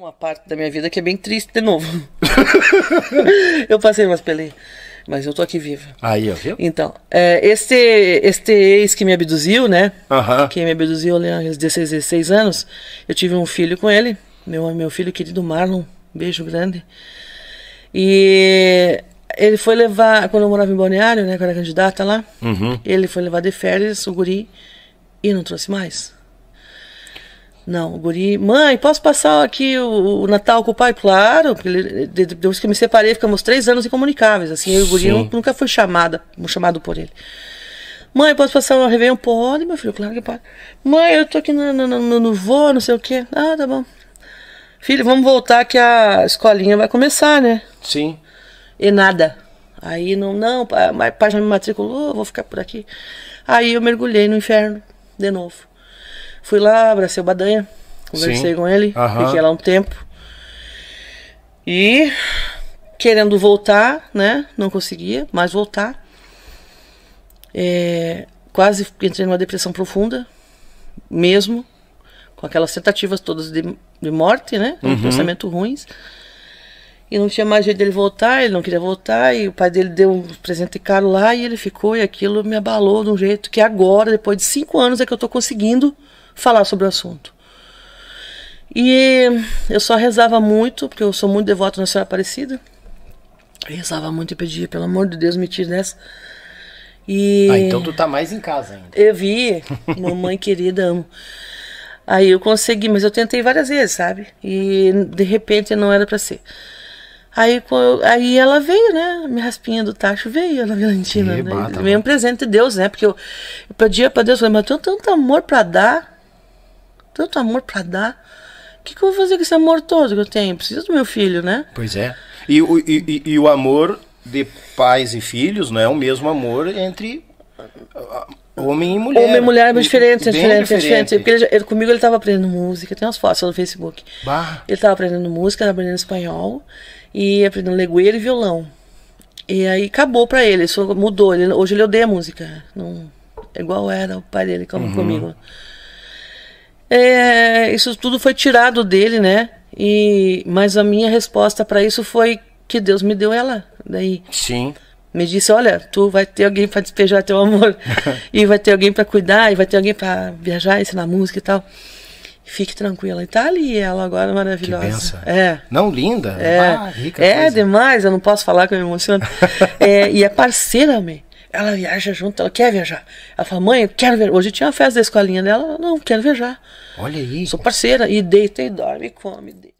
Uma parte da minha vida que é bem triste de novo. eu passei umas pele, mas eu tô aqui viva. Aí, ó, viu? Então, é, este, este ex que me abduziu, né? Aham. Que me abduziu aos 16, 16 anos, eu tive um filho com ele, meu, meu filho querido Marlon, um beijo grande. E ele foi levar, quando eu morava em Balneário, né, quando era candidata lá, uhum. ele foi levar de férias o guri e não trouxe mais. Não, o guri, mãe, posso passar aqui o, o Natal com o pai? Claro, ele, depois que me separei, ficamos três anos incomunicáveis, assim, eu e o guri nunca foi chamada, chamado por ele. Mãe, posso passar o Réveillon? Pode, meu filho, claro que pode. Mãe, eu tô aqui no, no, no, no voo, não sei o quê. Ah, tá bom. Filho, vamos voltar que a escolinha vai começar, né? Sim. E nada. Aí não, não, pai já me matriculou, vou ficar por aqui. Aí eu mergulhei no inferno de novo. Fui lá, abracei o Badanha, conversei Sim. com ele, Aham. fiquei lá um tempo. E querendo voltar, né? Não conseguia mais voltar. É, quase entrei numa depressão profunda, mesmo, com aquelas tentativas todas de, de morte, né? Uhum. Pensamentos ruins. E não tinha mais jeito dele voltar, ele não queria voltar, e o pai dele deu um presente caro lá e ele ficou, e aquilo me abalou de um jeito que agora, depois de cinco anos, é que eu tô conseguindo falar sobre o assunto. E eu só rezava muito, porque eu sou muito devoto na Senhora Aparecida. Eu rezava muito e pedia, pelo amor de Deus, me tire nessa. E ah, então tu tá mais em casa ainda. Eu vi, mamãe querida, amo. Aí eu consegui, mas eu tentei várias vezes, sabe? E de repente não era para ser. Aí, aí ela veio, né? Minha raspinha do tacho veio, Ana Valentina. Né? Mesmo presente de Deus, né? Porque eu, eu pedia para Deus, mas eu tenho tanto amor para dar tanto amor para dar. O que, que, eu vou fazer com esse amor todo que eu tenho? Preciso do meu filho, né? Pois é. E, o, e, e, e o amor de pais e filhos não é o mesmo amor entre ah, ah, homem e mulher. Homem e mulher é muito diferente, é diferente, é diferente. diferente. Porque ele, ele, comigo ele estava aprendendo música, tem umas fotos no Facebook. Bah. Ele estava aprendendo música, estava aprendendo espanhol e aprendendo legueiro e violão. E aí acabou para ele, isso mudou. Ele, hoje ele odeia música. Não, é igual era o pai dele como uhum. comigo. É, isso tudo foi tirado dele, né? E mas a minha resposta para isso foi que Deus me deu ela. Daí. Sim. Me disse, olha, tu vai ter alguém para despejar teu amor e vai ter alguém para cuidar e vai ter alguém para viajar, ensinar música e tal. Fique tranquila. E tá ali ela agora maravilhosa. Que benção. É. Não linda. É. Ah, rica é coisa. demais. Eu não posso falar que eu me emociono. é, e é parceira, me. Ela viaja junto, ela quer viajar. Ela fala, mãe, eu quero viajar. Hoje tinha uma festa da escolinha dela, não, quero viajar. Olha aí. Sou parceira. E deita e dorme, come. Deita.